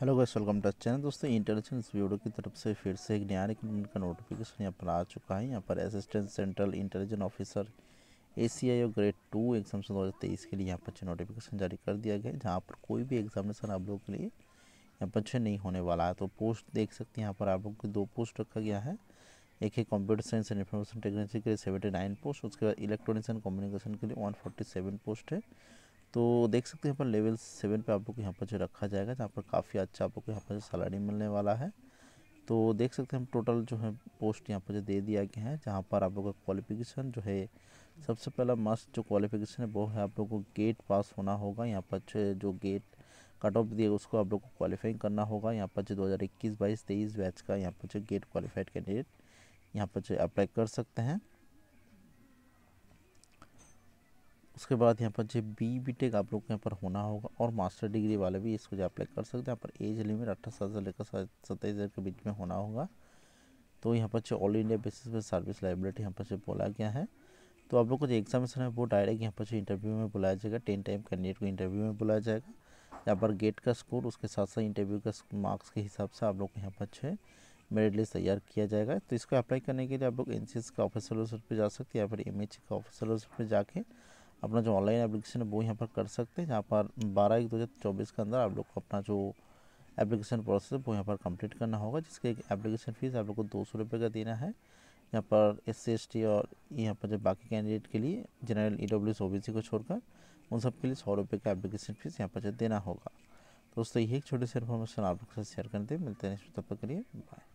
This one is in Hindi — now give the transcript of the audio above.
hello guys welcome to channel दोस्तों इंटेलिजेंस ब्यूरो की तरफ से फिर से एक नया रिक्रूटमेंट का नोटिफिकेशन यहाँ पर आ चुका है यहाँ पर assistant central intelligence officer A C I और ग्रेड टू एग्जाम दो हज़ार तेईस के लिए यहाँ पर नोटिफिकेशन जारी कर दिया गया है जहाँ पर कोई भी एग्जामिनेशन आप लोगों के लिए यहाँ पर नहीं होने वाला है तो पोस्ट देख सकते हैं यहाँ पर आप लोग की दो पोस्ट रखा गया है एक है computer science and information technology के लिए सेवेंटी नाइन पोस्ट उसके बाद इलेक्ट्रॉनिक्स एंड कम्युनिकेशन के लिए वन फोर्टी सेवन पोस्ट है तो देख सकते हैं यहाँ पर लेवल सेवन पे आप लोग यहाँ पर जो रखा जाएगा जहाँ पर काफ़ी अच्छा आप लोग यहाँ पर सैलरी मिलने वाला है तो देख सकते हैं हम टोटल जो है पोस्ट यहाँ पर जो दे दिया गया है जहाँ पर आप लोग का क्वालिफिकेशन जो है सबसे पहला मस्ट जो क्वालिफिकेशन है वो है आप लोग को गेट पास होना होगा यहाँ पर जो गेट कट ऑफ दिया उसको आप लोग को क्वालिफाइंग करना होगा यहाँ पर जो दो हज़ार इक्कीस बाईस तेईस बैच का यहाँ पर जो गेट क्वालिफाइड कैंडिडेट यहाँ पर जो अप्लाई कर सकते हैं उसके बाद यहाँ पर जो बी बी टेक आप लोग को यहाँ पर होना होगा और मास्टर डिग्री वाले भी इसको जो अप्लाई कर सकते हैं यहाँ पर एज लिमिट अट्ठाईस हज़ार से लेकर सत्ताईस हज़ार के बीच में होना होगा तो यहाँ पर जो ऑल इंडिया बेसिस पे सर्विस लाइबिलिटी यहाँ पर जो बोला गया है तो आप लोग को जो एग्जामिनेशन है वो डायरेक्ट यहाँ पर जो इंटरव्यू में बुलाया जाएगा टेन टाइम कैंडिडेट को इंटरव्यू में बुलाया जाएगा यहाँ पर गेट का स्कोर उसके साथ साथ इंटरव्यू का मार्क्स के हिसाब से आप लोग को यहाँ पर जो मेरिट लिस्ट तैयार किया जाएगा तो इसको अप्लाई करने के लिए आप लोग एन का ऑफिसर वेबसाइट पर जा सकते हैं या फिर एम का ऑफिसर वेबसाइट पर जाके अपना जो ऑनलाइन एप्लीकेशन है वो यहाँ पर कर सकते हैं जहाँ पर बारह एक दो हज़ार चौबीस के अंदर आप लोग को अपना जो एप्लीकेशन प्रोसेस है वो यहाँ पर कंप्लीट करना होगा जिसके एक एप्लीकेशन फ़ीस आप लोग को दो सौ रुपये का देना है यहाँ पर एस सी और यहाँ पर जो बाकी कैंडिडेट के लिए general E W S O B C को छोड़कर उन सब के लिए सौ रुपये का एप्लीकेशन फ़ीस यहाँ पर जो देना होगा दोस्तों ये एक छोटी सी इन्फॉर्मेशन आप लोग के साथ शेयर करते हैं मिलते हैं तब तक के लिए बाय